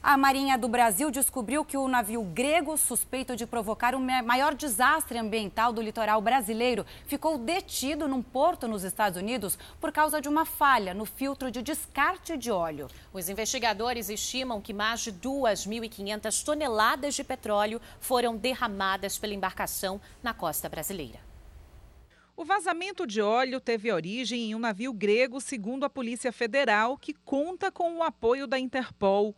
A Marinha do Brasil descobriu que o navio grego, suspeito de provocar o maior desastre ambiental do litoral brasileiro, ficou detido num porto nos Estados Unidos por causa de uma falha no filtro de descarte de óleo. Os investigadores estimam que mais de 2.500 toneladas de petróleo foram derramadas pela embarcação na costa brasileira. O vazamento de óleo teve origem em um navio grego, segundo a Polícia Federal, que conta com o apoio da Interpol.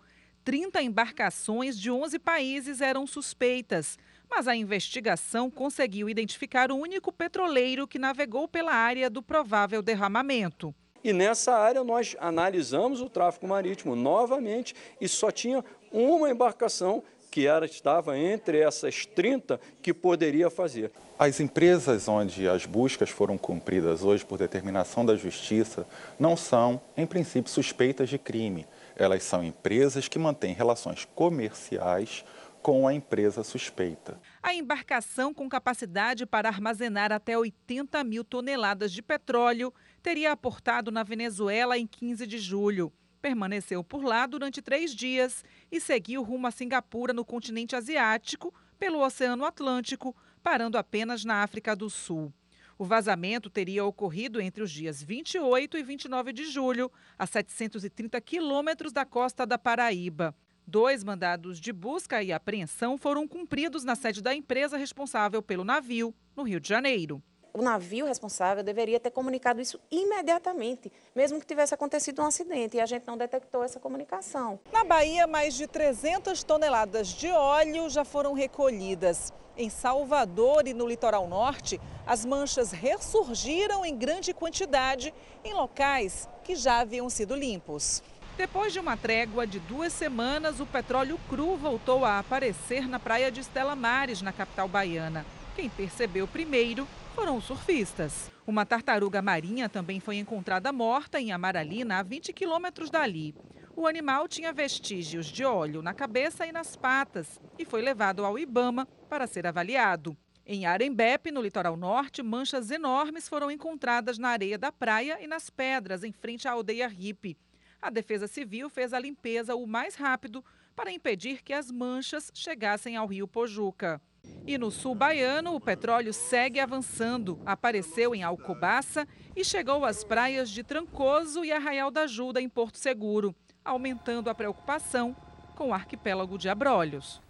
30 embarcações de 11 países eram suspeitas, mas a investigação conseguiu identificar o único petroleiro que navegou pela área do provável derramamento. E nessa área nós analisamos o tráfico marítimo novamente e só tinha uma embarcação que era, estava entre essas 30 que poderia fazer. As empresas onde as buscas foram cumpridas hoje por determinação da Justiça não são, em princípio, suspeitas de crime. Elas são empresas que mantêm relações comerciais com a empresa suspeita. A embarcação com capacidade para armazenar até 80 mil toneladas de petróleo teria aportado na Venezuela em 15 de julho. Permaneceu por lá durante três dias e seguiu rumo a Singapura, no continente asiático, pelo Oceano Atlântico, parando apenas na África do Sul. O vazamento teria ocorrido entre os dias 28 e 29 de julho, a 730 quilômetros da costa da Paraíba. Dois mandados de busca e apreensão foram cumpridos na sede da empresa responsável pelo navio, no Rio de Janeiro o navio responsável deveria ter comunicado isso imediatamente, mesmo que tivesse acontecido um acidente e a gente não detectou essa comunicação. Na Bahia, mais de 300 toneladas de óleo já foram recolhidas. Em Salvador e no litoral norte, as manchas ressurgiram em grande quantidade em locais que já haviam sido limpos. Depois de uma trégua de duas semanas, o petróleo cru voltou a aparecer na praia de Estela Mares, na capital baiana. Quem percebeu primeiro foram os surfistas. Uma tartaruga marinha também foi encontrada morta em Amaralina, a 20 quilômetros dali. O animal tinha vestígios de óleo na cabeça e nas patas e foi levado ao Ibama para ser avaliado. Em Arembepe, no litoral norte, manchas enormes foram encontradas na areia da praia e nas pedras em frente à aldeia Ripe. A Defesa Civil fez a limpeza o mais rápido para impedir que as manchas chegassem ao rio Pojuca. E no sul baiano, o petróleo segue avançando. Apareceu em Alcobaça e chegou às praias de Trancoso e Arraial da Ajuda, em Porto Seguro, aumentando a preocupação com o arquipélago de Abrolhos.